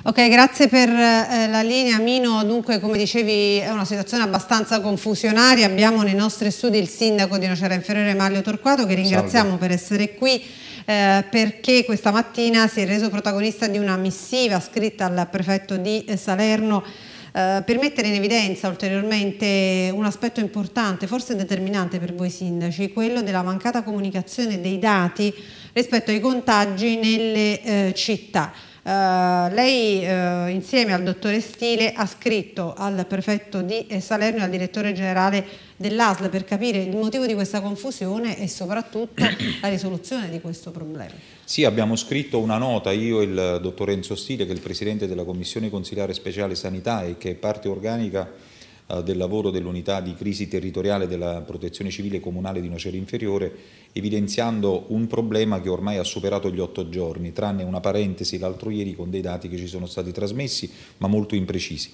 Ok, grazie per eh, la linea. Mino, dunque come dicevi è una situazione abbastanza confusionaria, abbiamo nei nostri studi il sindaco di Nocera Inferiore Mario Torquato che ringraziamo Salve. per essere qui eh, perché questa mattina si è reso protagonista di una missiva scritta al prefetto di eh, Salerno eh, per mettere in evidenza ulteriormente un aspetto importante, forse determinante per voi sindaci, quello della mancata comunicazione dei dati rispetto ai contagi nelle eh, città. Eh, lei uh, insieme al dottore Stile ha scritto al prefetto di eh, Salerno e al direttore generale dell'ASL per capire il motivo di questa confusione e soprattutto la risoluzione di questo problema. Sì, abbiamo scritto una nota, io e il dottor Enzo Stile che è il presidente della commissione consiliare speciale sanità e che è parte organica eh, del lavoro dell'unità di crisi territoriale della protezione civile comunale di Nocera Inferiore, evidenziando un problema che ormai ha superato gli otto giorni, tranne una parentesi l'altro ieri con dei dati che ci sono stati trasmessi, ma molto imprecisi.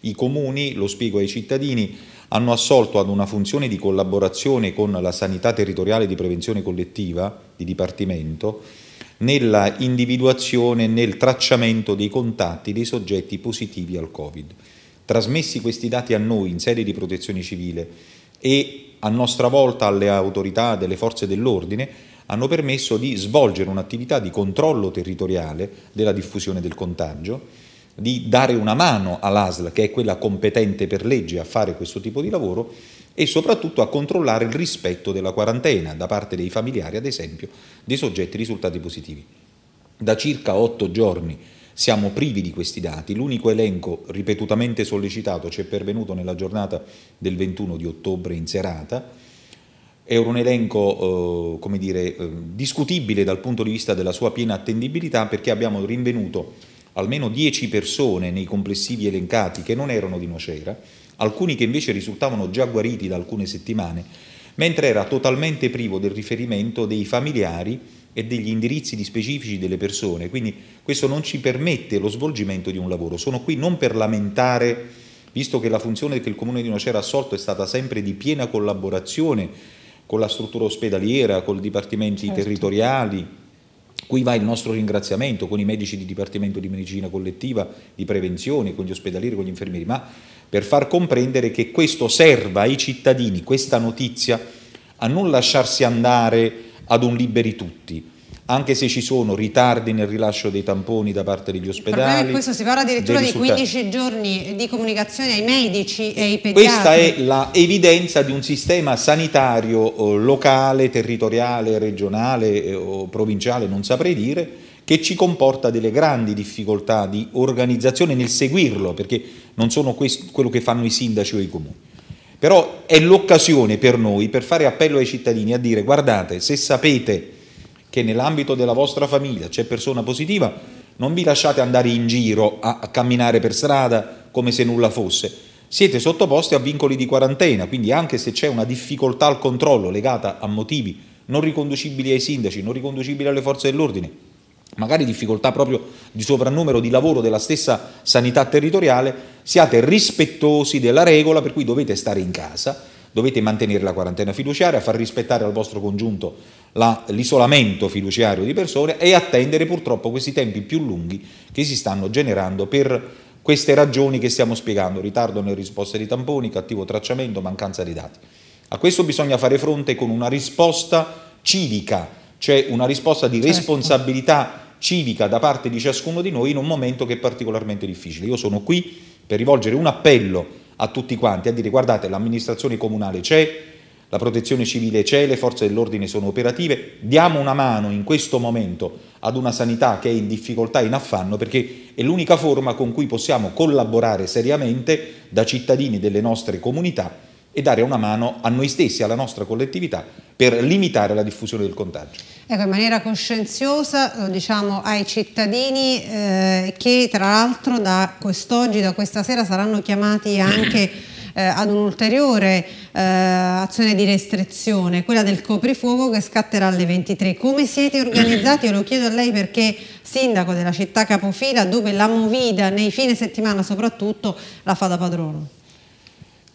I comuni, lo spiego ai cittadini, hanno assolto ad una funzione di collaborazione con la sanità territoriale di prevenzione collettiva di dipartimento nella individuazione e nel tracciamento dei contatti dei soggetti positivi al Covid trasmessi questi dati a noi in sede di protezione civile e a nostra volta alle autorità delle forze dell'ordine, hanno permesso di svolgere un'attività di controllo territoriale della diffusione del contagio, di dare una mano all'ASL, che è quella competente per legge a fare questo tipo di lavoro, e soprattutto a controllare il rispetto della quarantena da parte dei familiari, ad esempio, dei soggetti risultati positivi. Da circa otto giorni siamo privi di questi dati. L'unico elenco ripetutamente sollecitato ci è pervenuto nella giornata del 21 di ottobre in serata. È un elenco eh, come dire, eh, discutibile dal punto di vista della sua piena attendibilità perché abbiamo rinvenuto almeno 10 persone nei complessivi elencati che non erano di Nocera, alcuni che invece risultavano già guariti da alcune settimane, mentre era totalmente privo del riferimento dei familiari e degli indirizzi di specifici delle persone, quindi questo non ci permette lo svolgimento di un lavoro. Sono qui non per lamentare, visto che la funzione che il Comune di Nocera ha assolto è stata sempre di piena collaborazione con la struttura ospedaliera, con i dipartimenti certo. territoriali, Qui va il nostro ringraziamento con i medici di Dipartimento di Medicina Collettiva, di Prevenzione, con gli ospedalieri, con gli infermieri, ma per far comprendere che questo serva ai cittadini, questa notizia, a non lasciarsi andare ad un liberi tutti anche se ci sono ritardi nel rilascio dei tamponi da parte degli ospedali. questo, si parla addirittura di 15 giorni di comunicazione ai medici e ai pediatri. Questa è l'evidenza di un sistema sanitario eh, locale, territoriale, regionale eh, o provinciale, non saprei dire, che ci comporta delle grandi difficoltà di organizzazione nel seguirlo, perché non sono quello che fanno i sindaci o i comuni. Però è l'occasione per noi per fare appello ai cittadini a dire guardate, se sapete che nell'ambito della vostra famiglia c'è persona positiva, non vi lasciate andare in giro a, a camminare per strada come se nulla fosse. Siete sottoposti a vincoli di quarantena, quindi anche se c'è una difficoltà al controllo legata a motivi non riconducibili ai sindaci, non riconducibili alle forze dell'ordine, magari difficoltà proprio di sovrannumero di lavoro della stessa sanità territoriale, siate rispettosi della regola per cui dovete stare in casa, dovete mantenere la quarantena fiduciaria, far rispettare al vostro congiunto la, l'isolamento fiduciario di persone e attendere purtroppo questi tempi più lunghi che si stanno generando per queste ragioni che stiamo spiegando, ritardo nelle risposte di tamponi, cattivo tracciamento, mancanza di dati. A questo bisogna fare fronte con una risposta civica c'è una risposta di certo. responsabilità civica da parte di ciascuno di noi in un momento che è particolarmente difficile. Io sono qui per rivolgere un appello a tutti quanti, a dire guardate l'amministrazione comunale c'è, la protezione civile c'è, le forze dell'ordine sono operative, diamo una mano in questo momento ad una sanità che è in difficoltà, in affanno, perché è l'unica forma con cui possiamo collaborare seriamente da cittadini delle nostre comunità e dare una mano a noi stessi, alla nostra collettività, per limitare la diffusione del contagio. Ecco, in maniera coscienziosa diciamo ai cittadini eh, che tra l'altro da quest'oggi, da questa sera saranno chiamati anche eh, ad un'ulteriore eh, azione di restrizione, quella del coprifuoco che scatterà alle 23. Come siete organizzati? Io lo chiedo a lei perché sindaco della città capofila dove la movida nei fine settimana soprattutto la fa da padrono.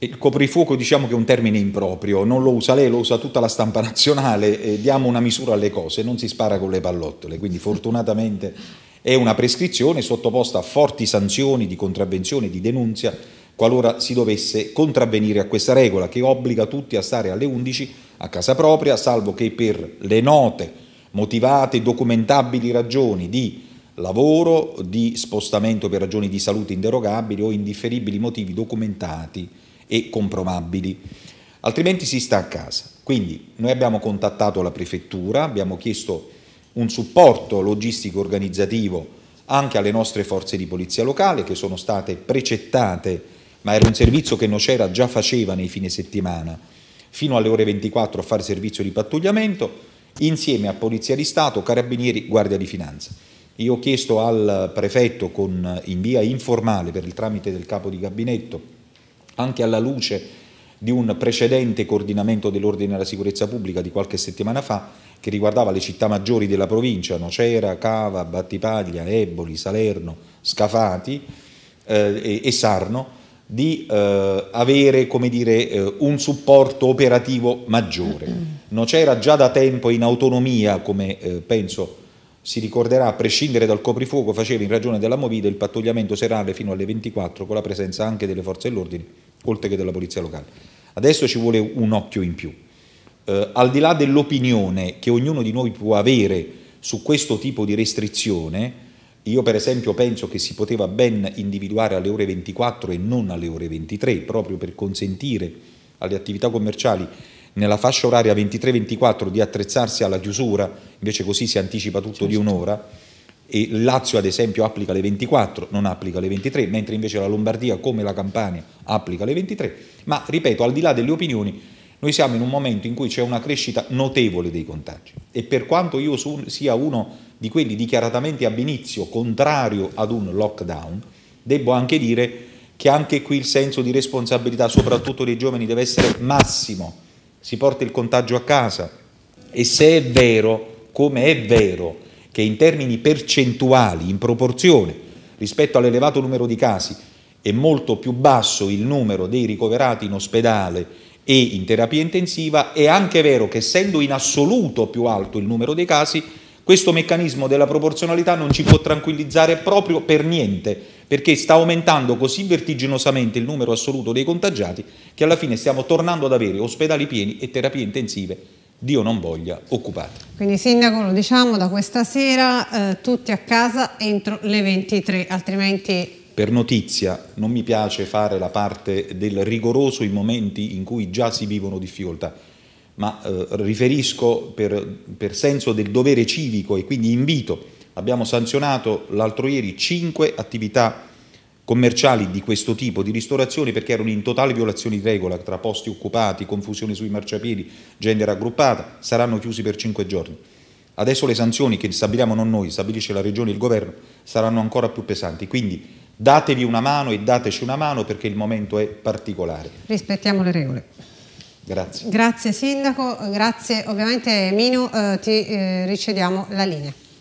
Il coprifuoco diciamo che è un termine improprio, non lo usa lei, lo usa tutta la stampa nazionale, eh, diamo una misura alle cose, non si spara con le pallottole, quindi fortunatamente è una prescrizione sottoposta a forti sanzioni di contravvenzione, di denunzia, qualora si dovesse contravvenire a questa regola che obbliga tutti a stare alle 11 a casa propria, salvo che per le note, motivate, documentabili ragioni di lavoro, di spostamento per ragioni di salute inderogabili o indifferibili motivi documentati e comprobabili, altrimenti si sta a casa. Quindi noi abbiamo contattato la prefettura, abbiamo chiesto un supporto logistico organizzativo anche alle nostre forze di polizia locale che sono state precettate, ma era un servizio che Nocera già faceva nei fine settimana, fino alle ore 24 a fare servizio di pattugliamento, insieme a Polizia di Stato, Carabinieri, Guardia di Finanza. Io ho chiesto al prefetto con, in via informale per il tramite del capo di gabinetto anche alla luce di un precedente coordinamento dell'ordine alla sicurezza pubblica di qualche settimana fa che riguardava le città maggiori della provincia, Nocera, Cava, Battipaglia, Eboli, Salerno, Scafati eh, e, Sarno, di eh, avere dire, eh, un supporto operativo maggiore. Nocera già da tempo in autonomia, come eh, penso si ricorderà, a prescindere dal coprifuoco, faceva in ragione della movida il pattugliamento serale fino alle 24 con la presenza anche delle forze dell'ordine oltre che della polizia locale. Adesso ci vuole un occhio in più. Eh, al di là dell'opinione che ognuno di noi può avere su questo tipo di restrizione, io per esempio penso che si poteva ben individuare alle ore 24 e non alle ore 23, proprio per consentire alle attività commerciali nella fascia oraria 23-24 di attrezzarsi alla chiusura, invece così si anticipa tutto di un'ora il Lazio ad esempio applica le 24, non applica le 23, mentre invece la Lombardia come la Campania applica le 23, ma ripeto, al di là delle opinioni, noi siamo in un momento in cui c'è una crescita notevole dei contagi e per quanto io sia uno di quelli dichiaratamente ab inizio contrario ad un lockdown, devo anche dire che anche qui il senso di responsabilità, soprattutto dei giovani, deve essere massimo, si porta il contagio a casa e se è vero, come è vero, che in termini percentuali, in proporzione rispetto all'elevato numero di casi, è molto più basso il numero dei ricoverati in ospedale e in terapia intensiva, è anche vero che essendo in assoluto più alto il numero dei casi, questo meccanismo della proporzionalità non ci può tranquillizzare proprio per niente, perché sta aumentando così vertiginosamente il numero assoluto dei contagiati che alla fine stiamo tornando ad avere ospedali pieni e terapie intensive Dio non voglia, occupate. Quindi Sindaco, lo diciamo, da questa sera eh, tutti a casa entro le 23, altrimenti... Per notizia, non mi piace fare la parte del rigoroso in momenti in cui già si vivono difficoltà, ma eh, riferisco per, per senso del dovere civico e quindi invito. Abbiamo sanzionato l'altro ieri cinque attività commerciali di questo tipo di ristorazioni perché erano in totale violazione di regola tra posti occupati, confusione sui marciapiedi, gente raggruppata, saranno chiusi per cinque giorni. Adesso le sanzioni che stabiliamo non noi, stabilisce la regione e il governo, saranno ancora più pesanti. Quindi datevi una mano e dateci una mano perché il momento è particolare. Rispettiamo le regole. Grazie. Grazie Sindaco, grazie ovviamente Minu, eh, ti eh, ricediamo la linea.